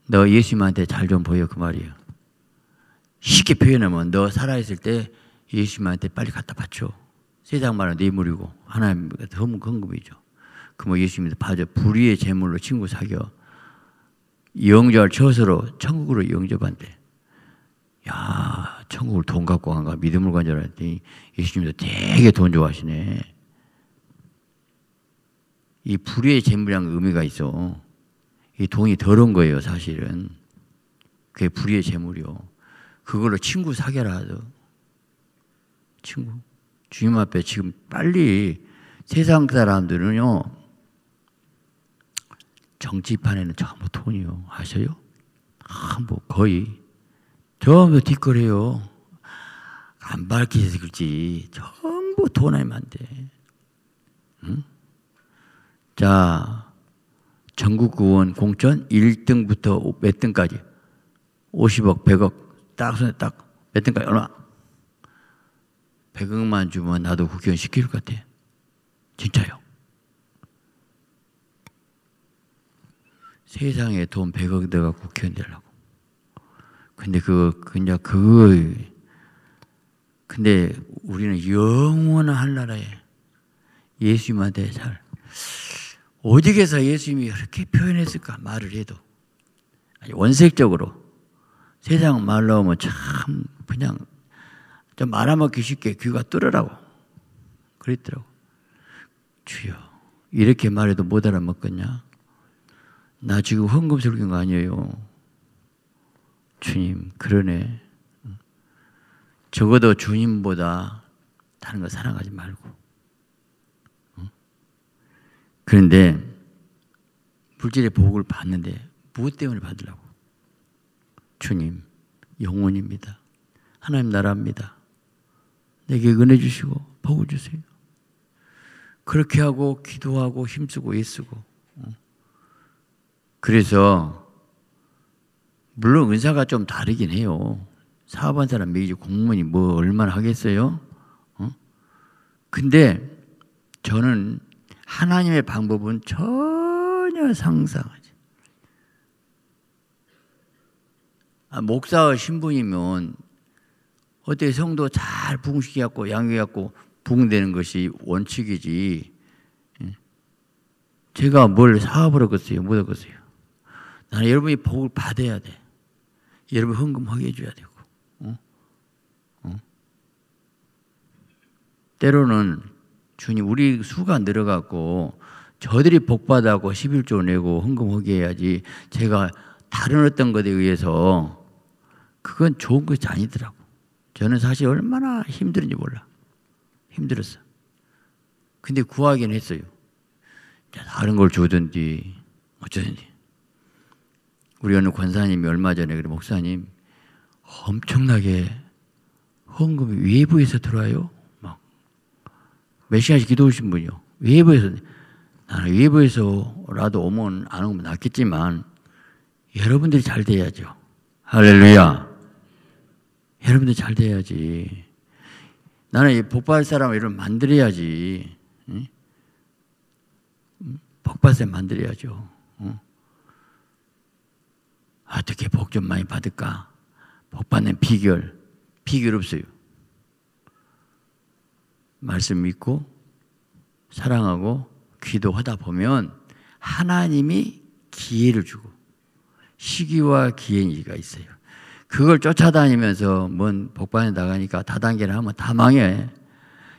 Speaker 1: 너 예수님한테 잘 좀 보여 그 말이에요. 쉽게 표현하면 너 살아있을 때 예수님한테 빨리 갖다 바쳐. 세상 말은 내 물이고 하나님 같은 허무 헌금이죠. 그 뭐 예수님한테 봐줘 불의의 제물로 친구 사겨. 영접할 처서로 천국으로 영접한대. 야, 천국을 돈 갖고 간가 믿음을 간줄 알았더니 예수님도 되게 돈 좋아하시네. 이 불의의 재물이란 의미가 있어. 이 돈이 더러운 거예요, 사실은. 그게 불의 재물이요. 그걸로 친구 사겨라 하죠. 친구. 주님 앞에 지금 빨리 세상 사람들은요, 정치판에는 전부 돈이요. 아세요? 아, 뭐, 거의. 전부 뒷거래요. 안밝히셔 그렇지. 전부 돈 알면 돼. 자, 전국구원 공천 1등부터 몇 등까지 50억, 100억 딱 손에 딱 몇 등까지 얼마? 100억만 주면 나도 국회의원 시킬 것 같아. 진짜요. 세상에 돈 100억 내가 국회의원 되려고. 근데 그거, 그냥 그거, 근데 우리는 영원한 한 나라에 예수님한테 살. 어디에서 예수님이 그렇게 표현했을까? 말을 해도. 원색적으로. 세상 말로 하면 참 그냥 좀 말아먹기 쉽게 귀가 뚫으라고. 그랬더라고. 주여, 이렇게 말해도 못 알아먹겠냐? 나 지금 헌금 속인 거 아니에요. 주님, 그러네. 적어도 주님보다 다른 거 사랑하지 말고. 그런데 물질의 복을 받는데 무엇 때문에 받으려고? 주님, 영혼입니다. 하나님 나라입니다. 내게 은혜 주시고 복을 주세요. 그렇게 하고 기도하고 힘쓰고 애쓰고 어. 그래서 물론 은사가 좀 다르긴 해요. 사업한 사람 매이제 공무원이 뭐 얼마나 하겠어요? 어? 근데 저는 하나님의 방법은 전혀 상상하지. 아, 목사 신부이면 어떻게 성도 잘부시켜갖고 양육해갖고 부흥는 것이 원칙이지. 예? 제가 뭘 사업을 하겠어요? 못 하겠어요? 나는 여러분이 복을 받아야 돼. 여러분 헌금하 해줘야 되고. 어? 어? 때로는 주님 우리 수가 늘어갔고 저들이 복받아고 11조 내고 헌금하게 해야지 제가 다른 어떤 것에 의해서 그건 좋은 것이 아니더라고. 저는 사실 얼마나 힘든지 몰라. 힘들었어. 근데 구하긴 했어요. 다른 걸 주든지 어쩌든지. 우리 어느 권사님이 얼마 전에 그래 목사님 엄청나게 헌금이 외부에서 들어와요. 몇 시간씩 기도하신 분이요. 외부에서, 나는 외부에서라도 오면 안 오면 낫겠지만, 여러분들이 잘 돼야죠. 할렐루야. 여러분들잘 돼야지. 나는 복받을 사람을 이런 만들어야지. 응? 복받을 사람 만들어야죠. 응? 어떻게 복 좀 많이 받을까? 복받는 비결. 비결 없어요. 말씀 믿고 사랑하고 기도하다 보면 하나님이 기회를 주고 시기와 기회가 있어요. 그걸 쫓아다니면서 뭔 복반에 나가니까 다단계를 하면 다 망해.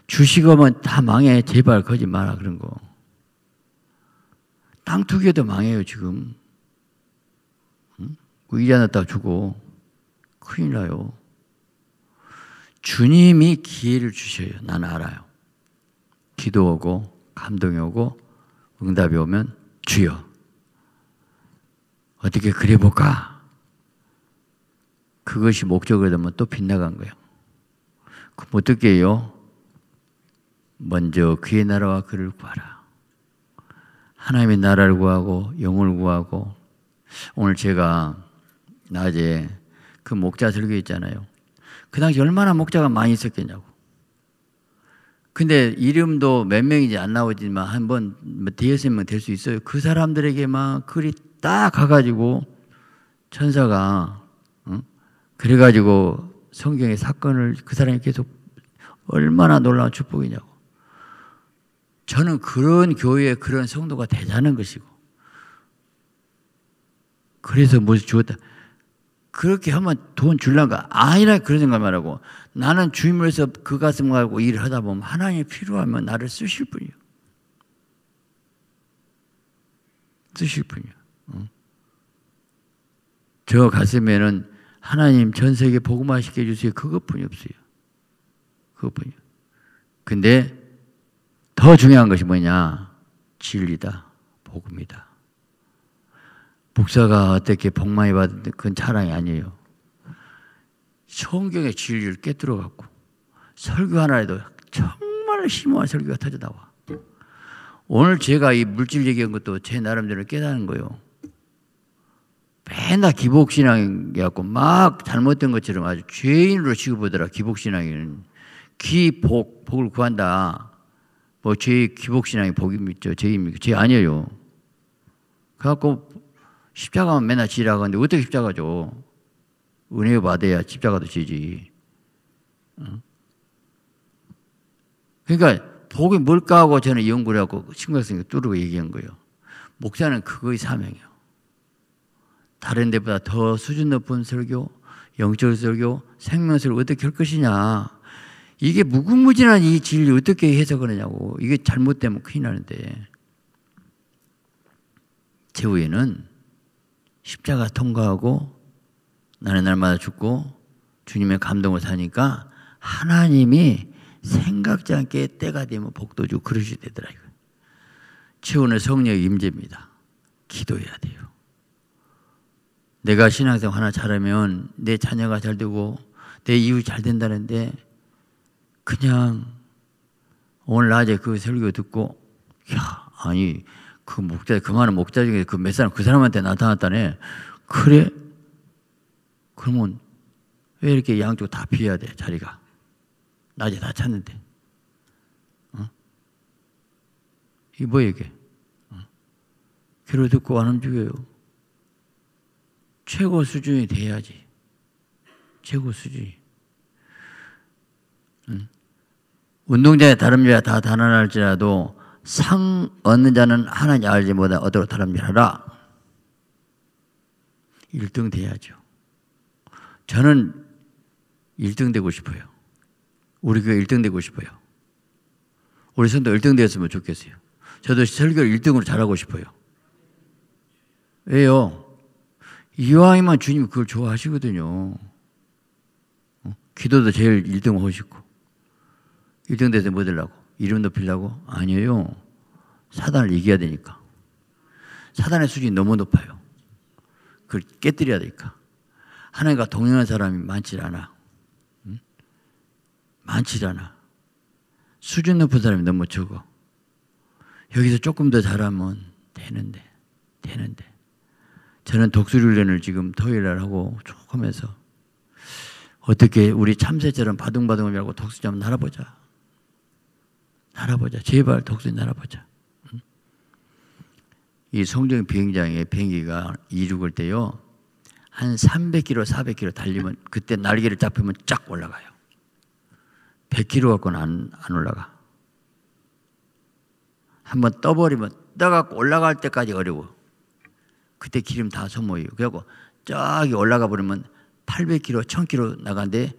Speaker 1: 주식하면 다 망해. 제발 거지 마라 그런 거. 땅 투기도 망해요 지금. 응? 뭐 이자 났다 주고 큰일 나요. 주님이 기회를 주셔요. 나는 알아요. 기도 오고 감동이 오고 응답이 오면 주여 어떻게 그려 볼까? 그것이 목적이 되면 또 빗나간 거예요. 그럼 어떻게 해요? 먼저 그의 나라와 그를 구하라. 하나님의 나라를 구하고 영을 구하고 오늘 제가 낮에 그 목자 설교 있잖아요. 그 당시 얼마나 목자가 많이 있었겠냐고. 근데 이름도 몇 명인지 안 나오지만 한번 뭐 대여섯 명될수 있어요. 그 사람들에게 막 글이 딱 가가지고 천사가 응? 그래가지고 성경의 사건을 그 사람이 계속 얼마나 놀라운 축복이냐고. 저는 그런 교회에 그런 성도가 되자는 것이고. 그래서 무엇 주었다. 그렇게 하면 돈 줄란가? 아니라 그런 생각 말하고 나는 주님을 해서 그 가슴 가고 일을 하다 보면 하나님이 필요하면 나를 쓰실 분이요. 쓰실 분이요. 어? 저 가슴에는 하나님 전 세계 복음화 시켜주세요. 그것뿐이 없어요. 그것뿐이요. 근데 더 중요한 것이 뭐냐? 진리다. 복음이다. 목사가 어떻게 복 많이 받는데 그건 자랑이 아니에요. 성경의 진리를 깨뜨려 갖고 설교 하나에도 정말 심오한 설교가 터져 나와. 오늘 제가 이 물질 얘기한 것도 제 나름대로 깨닫는 거예요. 맨날 기복신앙이갖고 막 잘못된 것처럼 아주 죄인으로 취급하더라. 기복신앙에는 기복 복을 구한다. 뭐죄 기복신앙이 복입니까? 죄입니까? 죄 아니에요. 그래갖고 십자가만 맨날 지라 고 하는데 어떻게 십자가죠? 은혜 받아야 십자가도 지지. 그러니까 복이 뭘까 하고 저는 연구를 하고 신각성에 뚫고 얘기한 거예요. 목사는 그거의 사명이요. 다른 데보다 더 수준 높은 설교, 영적 설교, 생명설을 어떻게 할 것이냐. 이게 무궁무진한 이 진리 어떻게 해석하느냐고. 이게 잘못되면 큰일 나는데. 최후에는 십자가 통과하고 나는 날마다 죽고 주님의 감동을 사니까 하나님이 생각지 않게 때가 되면 복도 주고 그릇이 되더라 이거. 최후는 성령의 임재입니다. 기도해야 돼요. 내가 신앙생활 하나 잘하면 내 자녀가 잘 되고 내 이웃 잘 된다는데 그냥 오늘 낮에 그 설교 듣고 야 아니 그 목자, 그 많은 목자 중에 그 몇 사람, 그 사람한테 나타났다네. 그래? 그러면 왜 이렇게 양쪽 다 비어야 돼, 자리가? 낮에 다 찼는데. 어? 이게 뭐야, 이게? 어? 괴로 듣고 안 움직여요. 최고 수준이 돼야지. 최고 수준이. 응? 운동장에 다름져야 다 단언할지라도 상 얻는 자는 하나님 알지 못해 얻도록 다름질하라. 1등 돼야죠. 저는 1등 되고 싶어요. 우리 교회 1등 되고 싶어요. 우리 선도 1등 되었으면 좋겠어요. 저도 설교를 1등으로 잘하고 싶어요. 왜요? 이왕이면 주님 그걸 좋아하시거든요. 어? 기도도 제일 1등 하고싶고 1등 돼서 뭐 되려고. 이름 높이려고? 아니에요. 사단을 이겨야 되니까. 사단의 수준이 너무 높아요. 그걸 깨뜨려야 되니까. 하나님과 동행한 사람이 많지 않아. 응? 많지 않아. 수준 높은 사람이 너무 적어. 여기서 조금 더 잘하면 되는데, 되는데. 저는 독수리훈련을 지금 토요일 날 하고 조금 해서 어떻게 우리 참새처럼 바둥바둥을 열고 독수리 한번 날아보자. 날아보자. 제발 독수리 날아보자. 이 성전 비행장에 비행기가 이륙을 때요. 한 300km, 400km 달리면 그때 날개를 잡히면 쫙 올라가요. 100km 갖고는 안, 안 올라가. 한번 떠버리면 떠갖고 올라갈 때까지 어려워. 그때 기름 다 소모해요. 그래갖고 쫙기 올라가 버리면 800km, 1000km 나간는데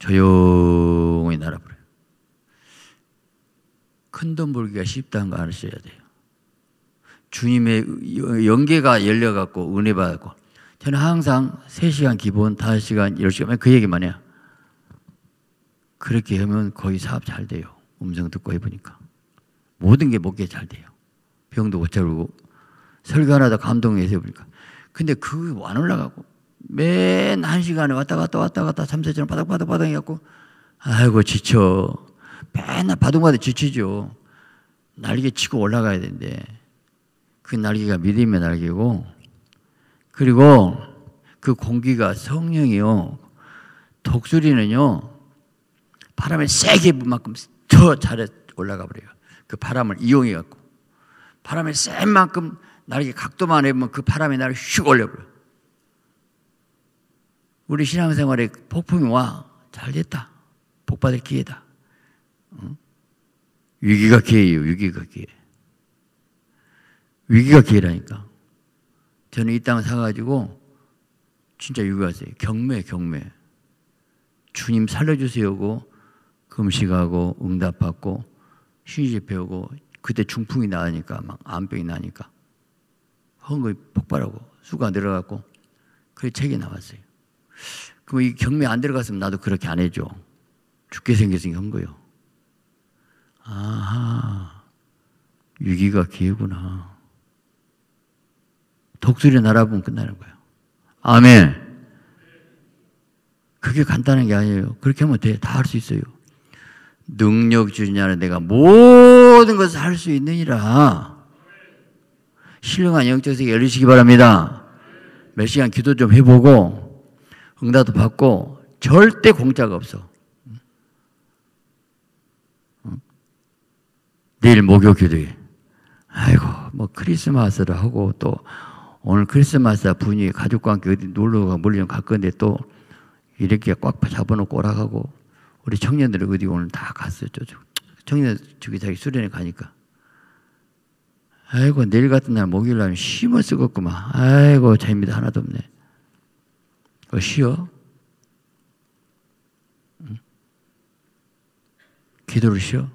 Speaker 1: 조용히 날아버려요. 큰돈 벌기가 쉽다는 거아으셔야 돼요. 주님의 연계가 열려갖고 은혜 받고 저는 항상 3시간 기본, 5시간, 10시간 그 얘기만 해요. 그렇게 하면 거의 사업 잘 돼요. 음성 듣고 해보니까. 모든 게 먹게 잘 돼요. 병도 고쳐르고 설교하다 감동해서 해보니까. 근데 그게 안 올라가고 맨한 시간에 왔다 갔다 왔다 갔다 3, 4시간 바닥바닥 바닥 해갖고 아이고 지쳐. 맨날 바둑마둥 지치죠. 날개 치고 올라가야 되는데 그 날개가 믿음의 날개고 그리고 그 공기가 성령이요 독수리는요 바람에 세게 분 만큼 더 잘해 올라가 버려요. 그 바람을 이용해 갖고 바람에 센 만큼 날개 각도만 해보면 그 바람이 나를 휙 올려버려. 요 우리 신앙생활에 폭풍이 와. 잘 됐다. 복 받을 기회다. 위기가 기회예요. 위기가 기회. 위기가 기회라니까. 저는 이 땅을 사가지고 진짜 유교하세요. 경매, 경매. 주님 살려주세요고 금식하고 응답받고 신집 배우고 그때 중풍이 나니까 막 암병이 나니까 헝거이 폭발하고 수가 늘어갔고 그래 책이 나왔어요. 그럼 이 경매 안 들어갔으면 나도 그렇게 안 해줘. 죽게 생겼으니 헝거요 아하, 위기가 기회구나. 독수리 날아보면 끝나는 거예요. 아멘. 그게 간단한 게 아니에요. 그렇게 하면 돼. 다 할 수 있어요. 능력 주냐는 내가 모든 것을 할 수 있느니라. 신령한 영적 세계 열리시기 바랍니다. 몇 시간 기도 좀 해보고, 응답도 받고, 절대 공짜가 없어. 내일 목욕일이 아이고 뭐 크리스마스를 하고 또 오늘 크리스마스 분이 가족과 함께 어디 놀러가 몰리좀 갔건데 또 이렇게 꽉 잡아놓고 오라가고 우리 청년들이 어디 오늘 다 갔어요 저 청년 저기 자기 수련회 가니까 아이고 내일 같은 날 목요일 날 쉬면 쓰겠구만 아이고 재미도 하나도 없네 어, 쉬어 응? 기도를 쉬어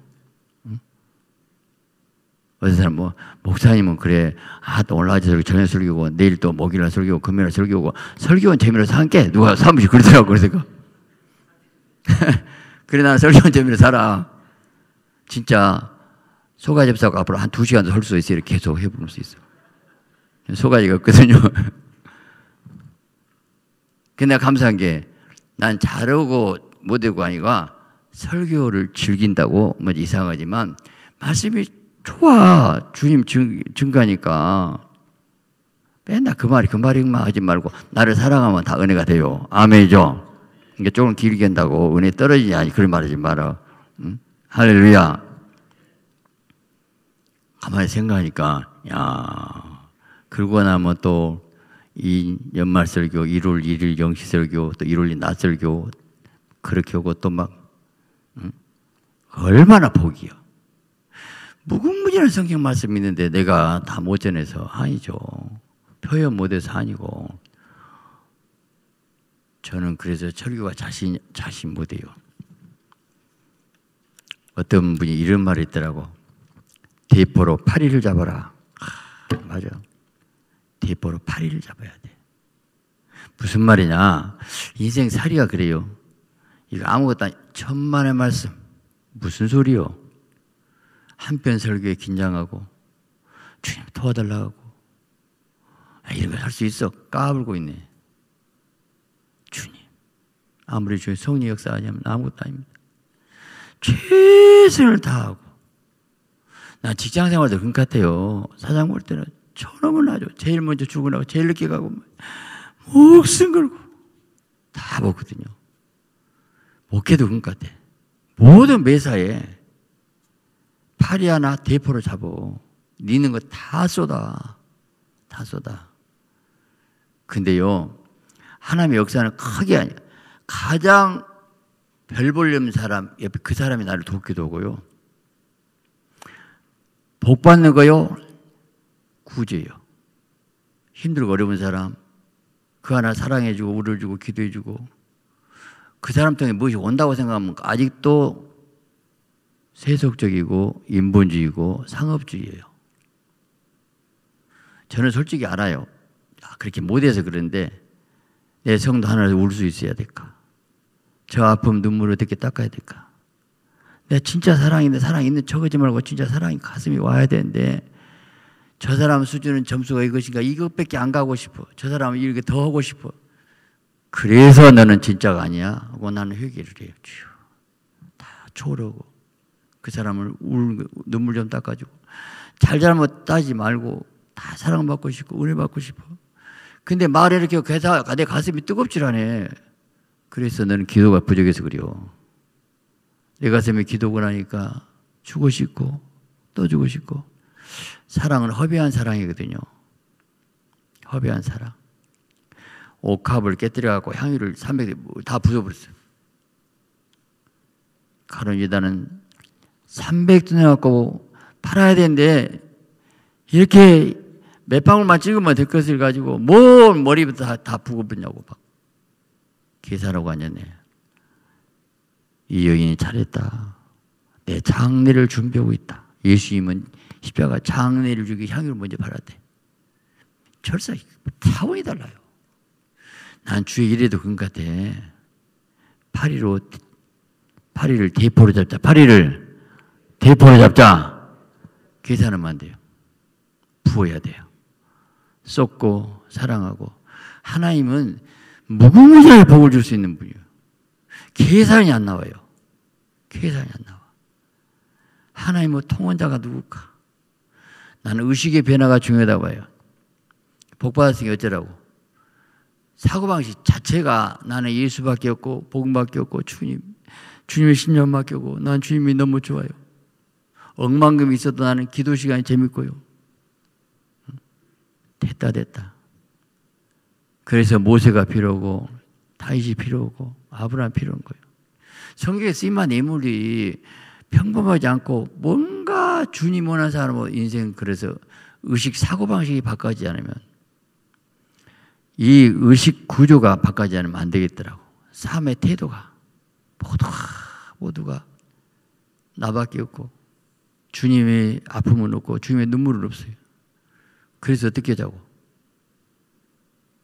Speaker 1: 어떤 사람 뭐 목사님은 그래 아또 올라와서 설교, 저녁 설교고 내일 또 목요일날 설교고 금요일날 설교고 설교는 재미로 사게 누가 사무실 그러더라고 그래서 그래 나는 설교는 재미로 살아 진짜 소가집사고 앞으로 한 두 시간도 설 수 있어요 계속 해볼 수 있어 소가지가 없거든요 근데 감사한 게 난 잘하고 못하고 아니가 설교를 즐긴다고 뭐 이상하지만 말씀이 좋아. 주님 증, 가니까 맨날 그 말이 그 말이만 하지 말고 나를 사랑하면 다 은혜가 돼요. 아멘이죠. 그러니까 조금 길게 한다고 은혜 떨어지냐 그런 말 하지 마라. 응? 할렐루야. 가만히 생각하니까 야 그러고 나면 또 이 연말설교 1월 1일 영시설교 또 1월 1일 낮설교 그렇게 오고 또 막 응? 얼마나 복이야 무궁무진한 성경 말씀이 있는데 내가 다 못 전해서 아니죠. 표현 못해서 아니고 저는 그래서 철교가 자신 자신 못해요. 어떤 분이 이런 말을 했더라고. 대포로 파리를 잡아라. 아, 맞아. 대포로 파리를 잡아야 돼. 무슨 말이냐? 인생 살이가 그래요. 이거 아무것도 아니, 천만의 말씀. 무슨 소리요? 한편 설교에 긴장하고 주님 도와달라고 아, 이런 걸 할 수 있어 까불고 있네 주님 아무리 주의 성리 역사하냐면 아무것도 아닙니다 최선을 다하고 나 직장 생활도 그런 것 같아요 사장 볼 때는 처놈은 아주 제일 먼저 죽으라고 제일 늦게 가고 뭐 목숨 걸고 다 보거든요 목회도 그런 것 같아 모든 매사에 파리 하나 대포로 잡어. 니는 거 다 쏟아. 다 쏟아. 근데요, 하나님의 역사는 크게 아니야. 가장 별 볼륨 사람, 옆에 그 사람이 나를 돕기도 하고요. 복 받는 거요, 구제요. 힘들고 어려운 사람, 그 하나 사랑해주고, 우려주고, 기도해주고, 그 사람 통에 무엇이 온다고 생각하면 아직도 세속적이고 인본주의고 상업주의예요. 저는 솔직히 알아요. 아, 그렇게 못해서 그런데 내 성도 하나를 울수 있어야 될까? 저 아픔 눈물을 어떻게 닦아야 될까? 내 진짜 사랑인데 사랑 있는 척하지 말고 진짜 사랑이 가슴이 와야 되는데 저 사람 수준은 점수가 이것인가 이것밖에 안 가고 싶어. 저 사람은 이렇게 더 하고 싶어. 그래서 너는 진짜가 아니야. 하고 나는 회개를 해요. 다 초월하고 그 사람을 울, 눈물 좀 닦아주고 잘잘못 따지 말고 다 사랑받고 싶고 은혜 받고 싶어. 근데 말에 이렇게 괴사, 내 가슴이 뜨겁질 않네. 그래서 너는 기도가 부족해서 그래요. 내 가슴에 기도가 나니까 주고 싶고 또 주고 싶고 사랑은 허비한 사랑이거든요. 허비한 사랑. 옥합을 깨뜨려갖고 향유를 300다 부숴버렸어요. 가론 유다는 300돈 해갖고 팔아야 되는데 이렇게 몇 방울만 찍으면 될 것을 가지고 뭔 머리부터 다, 다 부고붙냐고 막 계산하고 앉았네. 이 여인이 잘했다. 내 장례를 준비하고 있다. 예수님은 십자가 장례를 주기 향유를 먼저 발랐대. 철사 차원이 달라요. 난 주의 이래도 그런 것 같아. 파리로 파리를 대포로 잡자. 파리를 대포를 잡자. 계산하면 안 돼요. 부어야 돼요. 쏟고 사랑하고 하나님은 무궁무진하게 복을 줄 수 있는 분이에요. 계산이 안 나와요. 계산이 안 나와. 하나님의 뭐 통원자가 누굴까? 나는 의식의 변화가 중요하다고 봐요. 복 받았으니 어쩌라고. 사고방식 자체가 나는 예수밖에 없고 복음밖에 없고 주님 주님의 신념밖에 없고 난 주님이 너무 좋아요. 억만금 있어도 나는 기도 시간이 재밌고요. 됐다 됐다. 그래서 모세가 필요하고 다윗이 필요하고 아브라함 필요한 거예요. 성경에 쓰임한 인물이 평범하지 않고 뭔가 주님 원하는 사람으로 인생 그래서 의식 사고방식이 바뀌지 않으면 이 의식 구조가 바뀌지 않으면 안 되겠더라고. 삶의 태도가 모두가 모두가 나밖에 없고 주님의 아픔은 없고 주님의 눈물은 없어요. 그래서 어떻게 자고?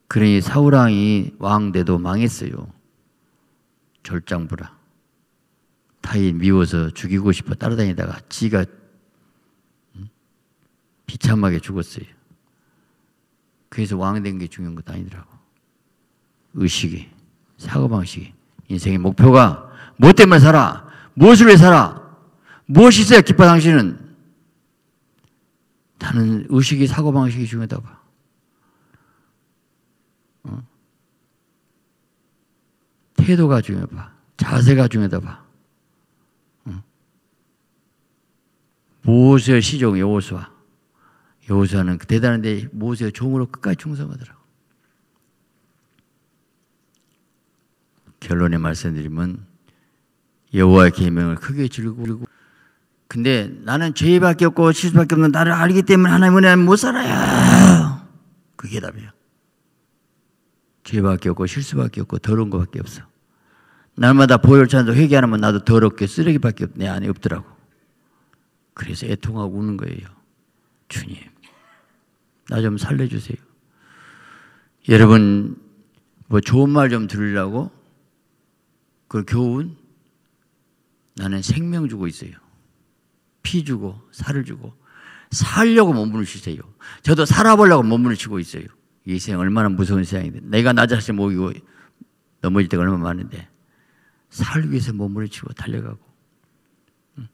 Speaker 1: 그러니 사우랑이 왕대도 망했어요. 절장부라. 타인 미워서 죽이고 싶어 따라다니다가 지가 비참하게 죽었어요. 그래서 왕된 게 중요한 것도 아니더라고. 의식이, 사고방식이, 인생의 목표가 뭐 때문에 살아? 무엇을 위해 살아? 무엇이 있어야 기뻐 당신은? 나는 의식이 사고방식이 중요하다고. 어? 태도가 중요하다. 자세가 중요하다. 어? 모세의 시종 여호수아. 여호수아는 그 대단한데 모세의 종으로 끝까지 충성하더라고. 결론에 말씀드리면 여호와의 계명을 크게 즐기고 근데 나는 죄밖에 없고 실수밖에 없는 나를 알기 때문에 하나님은 못 살아요. 그게 답이에요. 죄밖에 없고 실수밖에 없고 더러운 것밖에 없어. 날마다 보혈 찬도 회개 안 하면 나도 더럽게 쓰레기밖에 없, 내 안에 없더라고. 그래서 애통하고 우는 거예요. 주님, 나 좀 살려주세요. 여러분, 뭐 좋은 말 좀 들으려고? 그 교훈? 나는 생명 주고 있어요. 피 주고 살을 주고 살려고 몸부림치세요. 저도 살아보려고 몸부림치고 있어요. 이 세상 얼마나 무서운 세상인데 내가 나 자신 모이고 넘어질 때가 얼마나 많은데 살기 위해서 몸부림치고 달려가고 응?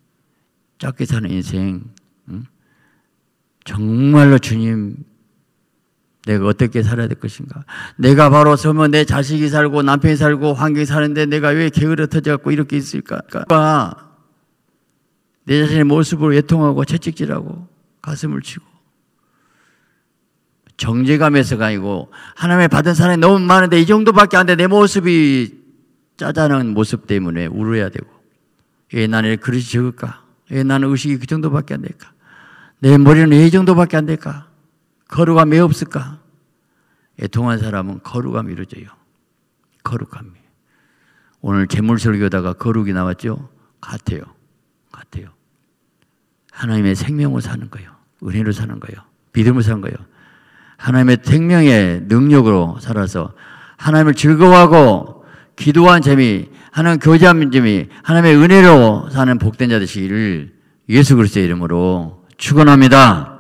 Speaker 1: 게 사는 인생 정말로 주님 내가 어떻게 살아야 될 것인가? 내가 바로 서면 내 자식이 살고 남편이 살고 환경이 사는데 내가 왜 게으르터져 갖고 이렇게 있을까? 그러니까 내 자신의 모습으로 애통하고 채찍질하고 가슴을 치고 정죄감에서가 아니고 하나님의 받은 사랑이 너무 많은데 이 정도밖에 안 돼 내 모습이 짜잔한 모습 때문에 울어야 되고 왜 예, 나는 그리 적을까? 왜 예, 나는 의식이 그 정도밖에 안 될까? 내 머리는 왜 이 정도밖에 안 될까? 거룩함 이 없을까? 애통한 사람은 거룩함이 이루어져요. 거룩함이. 오늘 재물설교다가 거룩이 나왔죠? 같아요. 하나님의 생명을 사는 거예요. 은혜로 사는 거예요. 믿음을 사는 거예요. 하나님의 생명의 능력으로 살아서 하나님을 즐거워하고 기도한 재미, 하나님 교제한는 재미, 하나님의 은혜로 사는 복된 자 되시기를 예수 그리스도의 이름으로 축원합니다.